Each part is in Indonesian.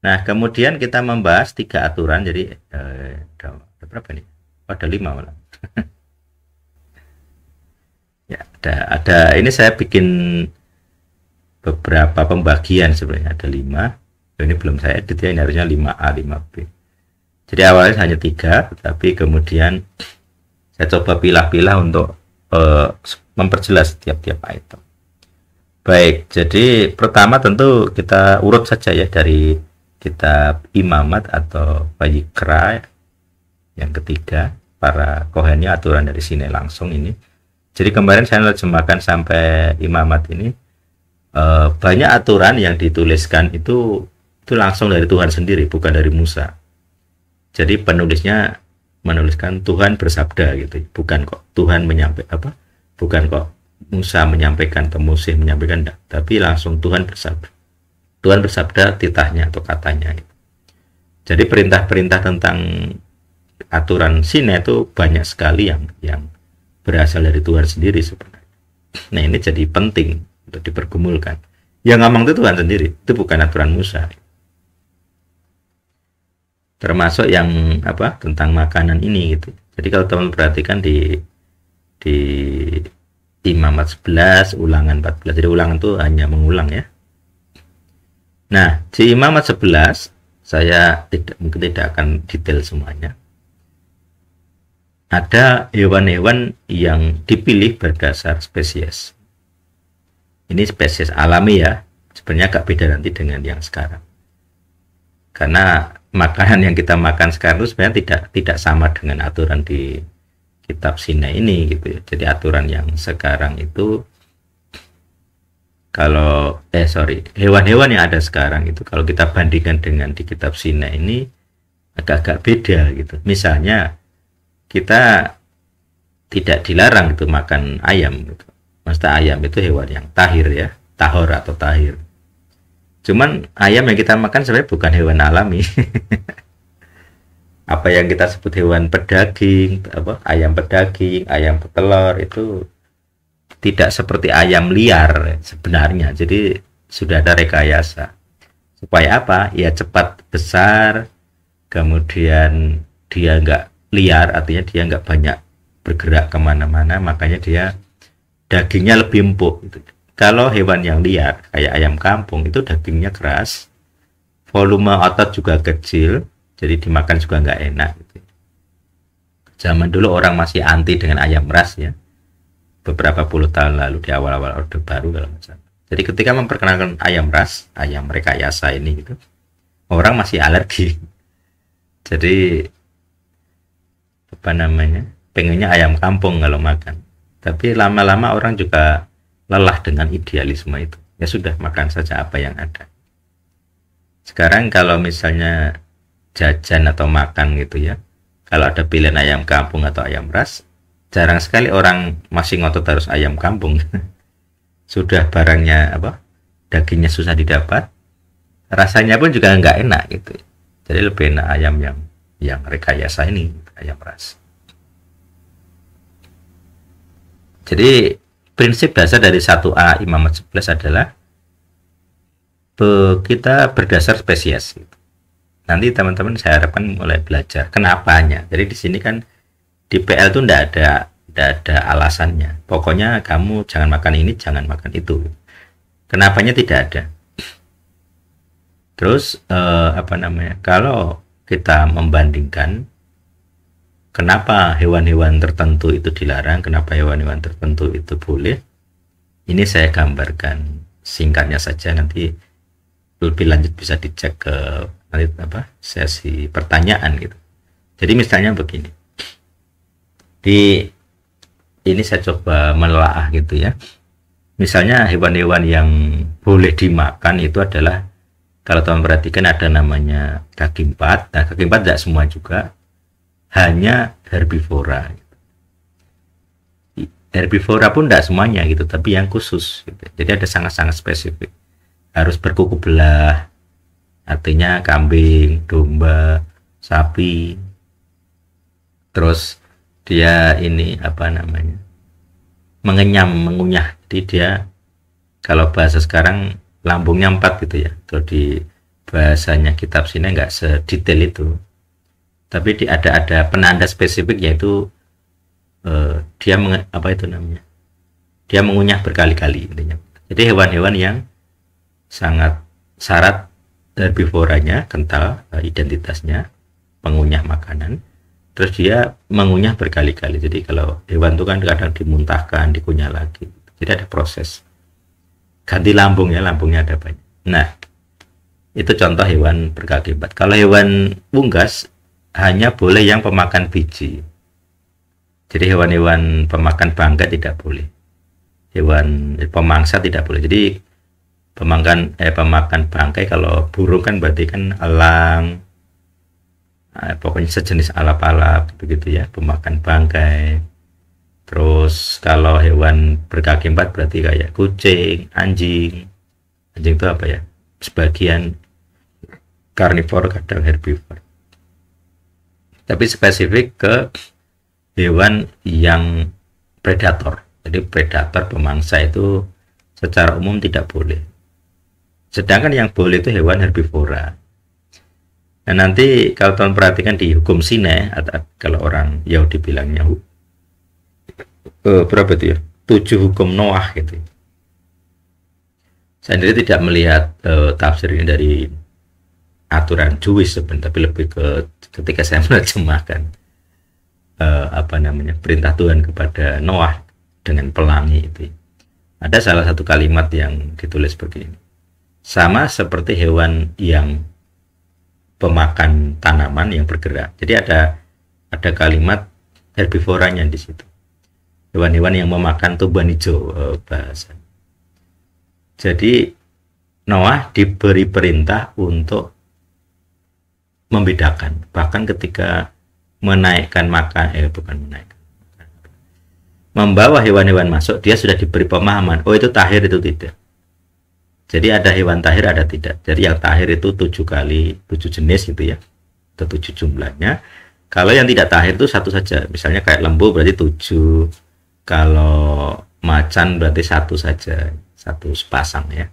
Nah, kemudian kita membahas tiga aturan. Jadi eh, ada, berapa nih? Oh, ada lima malah. ya, ada ada ini saya bikin beberapa pembagian sebenarnya ada lima. Oh, ini belum saya edit ya, ini harusnya 5A, lima b Jadi awalnya hanya tiga, tapi kemudian saya coba pilah-pilah untuk eh, memperjelas tiap-tiap item. Baik, jadi pertama tentu kita urut saja ya dari kitab imamat atau bayi kera yang ketiga para kohennya aturan dari sini langsung ini jadi kemarin saya terjemahkan sampai imamat ini e, banyak aturan yang dituliskan itu itu langsung dari Tuhan sendiri bukan dari Musa jadi penulisnya menuliskan Tuhan bersabda gitu bukan kok Tuhan menyampaikan apa bukan kok Musa menyampaikan atau Moshe menyampaikan enggak, tapi langsung Tuhan bersabda Tuhan bersabda titahnya atau katanya. Jadi perintah-perintah tentang aturan sine itu banyak sekali yang yang berasal dari Tuhan sendiri sebenarnya. Nah ini jadi penting untuk dipergumulkan. Yang ngomong itu Tuhan sendiri, itu bukan aturan Musa. Termasuk yang apa tentang makanan ini gitu. Jadi kalau teman perhatikan di di Imamat 11, ulangan 14. Jadi ulangan itu hanya mengulang ya. Nah, di imamat 11 saya tidak mungkin tidak akan detail semuanya. Ada hewan-hewan yang dipilih berdasar spesies. Ini spesies alami ya. Sebenarnya agak beda nanti dengan yang sekarang. Karena makanan yang kita makan sekarang itu sebenarnya tidak tidak sama dengan aturan di kitab Sina ini gitu ya. Jadi aturan yang sekarang itu kalau eh sorry hewan-hewan yang ada sekarang itu kalau kita bandingkan dengan di kitab Sina ini agak-agak beda gitu misalnya kita tidak dilarang itu makan ayam gitu. Maksudnya ayam itu hewan yang tahir ya tahor atau tahir cuman ayam yang kita makan sebenarnya bukan hewan alami apa yang kita sebut hewan pedaging apa ayam pedaging ayam petelur itu tidak seperti ayam liar sebenarnya. Jadi sudah ada rekayasa. Supaya apa? Ya cepat besar, kemudian dia nggak liar, artinya dia nggak banyak bergerak kemana-mana, makanya dia dagingnya lebih empuk. Gitu. Kalau hewan yang liar, kayak ayam kampung, itu dagingnya keras, volume otot juga kecil, jadi dimakan juga nggak enak. Gitu. Zaman dulu orang masih anti dengan ayam ras ya, beberapa puluh tahun lalu di awal-awal Orde Baru kalau misalnya. Jadi ketika memperkenalkan ayam ras, ayam mereka yasa ini gitu, orang masih alergi. Jadi apa namanya? Pengennya ayam kampung kalau makan. Tapi lama-lama orang juga lelah dengan idealisme itu. Ya sudah makan saja apa yang ada. Sekarang kalau misalnya jajan atau makan gitu ya, kalau ada pilihan ayam kampung atau ayam ras, jarang sekali orang masih ngotot harus ayam kampung sudah barangnya apa dagingnya susah didapat rasanya pun juga nggak enak gitu jadi lebih enak ayam yang yang rekayasa ini ayam ras jadi prinsip dasar dari 1A imamat 11 adalah kita berdasar spesies gitu. nanti teman-teman saya harapkan mulai belajar kenapanya jadi di sini kan di PL tuh tidak ada tidak ada alasannya pokoknya kamu jangan makan ini jangan makan itu kenapanya tidak ada terus eh, apa namanya kalau kita membandingkan kenapa hewan-hewan tertentu itu dilarang kenapa hewan-hewan tertentu itu boleh ini saya gambarkan singkatnya saja nanti lebih lanjut bisa dicek ke nanti apa sesi pertanyaan gitu jadi misalnya begini di ini saya coba menelaah gitu ya misalnya hewan-hewan yang boleh dimakan itu adalah kalau teman perhatikan ada namanya kaki empat nah kaki empat tidak semua juga hanya herbivora herbivora pun tidak semuanya gitu tapi yang khusus gitu. jadi ada sangat-sangat spesifik harus berkuku belah artinya kambing domba sapi terus dia ini apa namanya mengenyam mengunyah jadi dia kalau bahasa sekarang lambungnya empat gitu ya kalau di bahasanya kitab sini nggak sedetail itu tapi di, ada ada penanda spesifik yaitu eh, dia menge, apa itu namanya dia mengunyah berkali-kali intinya jadi hewan-hewan yang sangat syarat herbivoranya kental eh, identitasnya pengunyah makanan terus dia mengunyah berkali-kali jadi kalau hewan itu kan kadang dimuntahkan dikunyah lagi jadi ada proses ganti lambung ya lambungnya ada banyak nah itu contoh hewan berkaki empat kalau hewan unggas hanya boleh yang pemakan biji jadi hewan-hewan pemakan bangga tidak boleh hewan eh, pemangsa tidak boleh jadi pemakan eh pemakan bangkai kalau burung kan berarti kan elang nah, pokoknya sejenis alap-alap begitu ya pemakan bangkai terus kalau hewan berkaki empat berarti kayak kucing anjing anjing itu apa ya sebagian karnivor kadang herbivor tapi spesifik ke hewan yang predator jadi predator pemangsa itu secara umum tidak boleh sedangkan yang boleh itu hewan herbivora Nah, nanti kalau teman perhatikan di hukum Sine, atau kalau orang Yahudi bilangnya uh, eh, berapa itu ya? Tujuh hukum Noah gitu. Saya sendiri tidak melihat uh, tafsir ini dari aturan Jewish sebenarnya, tapi lebih ke ketika saya menerjemahkan uh, apa namanya perintah Tuhan kepada Noah dengan pelangi itu. Ada salah satu kalimat yang ditulis begini. Sama seperti hewan yang pemakan tanaman yang bergerak. Jadi ada ada kalimat herbivoranya di situ. Hewan-hewan yang memakan tumbuhan hijau eh, bahasa. Jadi Noah diberi perintah untuk membedakan. Bahkan ketika menaikkan makan eh bukan menaikkan membawa hewan-hewan masuk, dia sudah diberi pemahaman, oh itu tahir itu tidak. Jadi ada hewan tahir, ada tidak. Jadi yang tahir itu tujuh kali tujuh jenis gitu ya, atau tujuh jumlahnya. Kalau yang tidak tahir itu satu saja. Misalnya kayak lembu berarti tujuh. Kalau macan berarti satu saja, satu sepasang ya.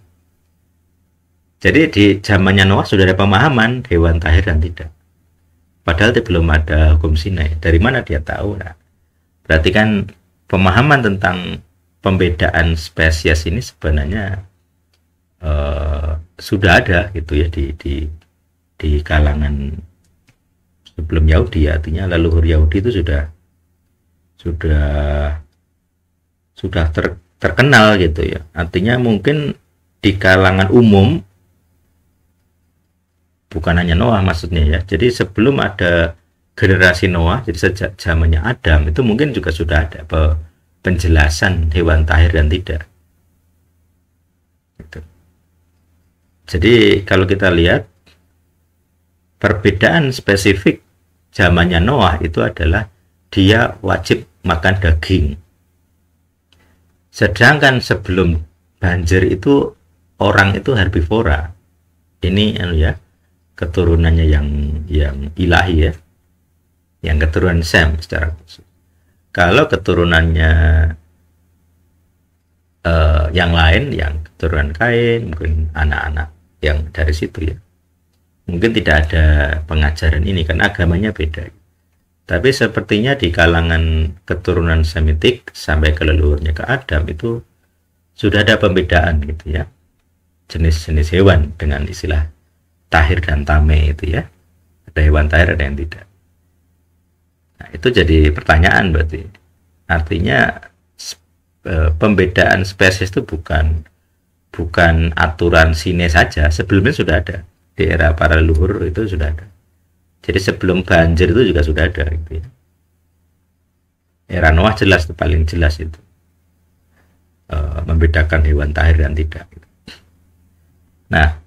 Jadi di zamannya Noah sudah ada pemahaman hewan tahir dan tidak. Padahal dia belum ada hukum Sinai. Dari mana dia tahu? Nah, berarti kan pemahaman tentang pembedaan spesies ini sebenarnya uh, sudah ada gitu ya di di di kalangan sebelum Yahudi ya. artinya leluhur Yahudi itu sudah sudah sudah ter, terkenal gitu ya artinya mungkin di kalangan umum bukan hanya Noah maksudnya ya jadi sebelum ada generasi Noah jadi sejak zamannya Adam itu mungkin juga sudah ada penjelasan hewan tahir dan tidak gitu. Jadi kalau kita lihat perbedaan spesifik zamannya Noah itu adalah dia wajib makan daging. Sedangkan sebelum banjir itu orang itu herbivora. Ini anu ya, keturunannya yang yang ilahi ya. Yang keturunan Sam secara khusus. Kalau keturunannya Uh, yang lain, yang keturunan Kain, mungkin anak-anak yang dari situ ya mungkin tidak ada pengajaran ini kan agamanya beda tapi sepertinya di kalangan keturunan Semitik sampai ke leluhurnya ke Adam itu sudah ada pembedaan gitu ya jenis-jenis hewan dengan istilah tahir dan tame itu ya ada hewan tahir ada yang tidak nah itu jadi pertanyaan berarti artinya eh, pembedaan spesies itu bukan bukan aturan sine saja sebelumnya sudah ada di era para leluhur itu sudah ada jadi sebelum banjir itu juga sudah ada gitu ya era Noah jelas itu paling jelas itu e, membedakan hewan tahir dan tidak gitu. nah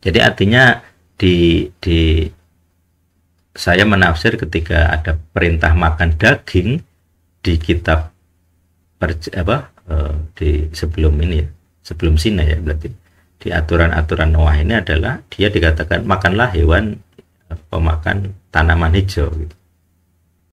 jadi artinya di di saya menafsir ketika ada perintah makan daging di kitab per, apa e, di sebelum ini ya sebelum sini ya berarti di aturan-aturan Noah ini adalah dia dikatakan makanlah hewan eh, pemakan tanaman hijau gitu.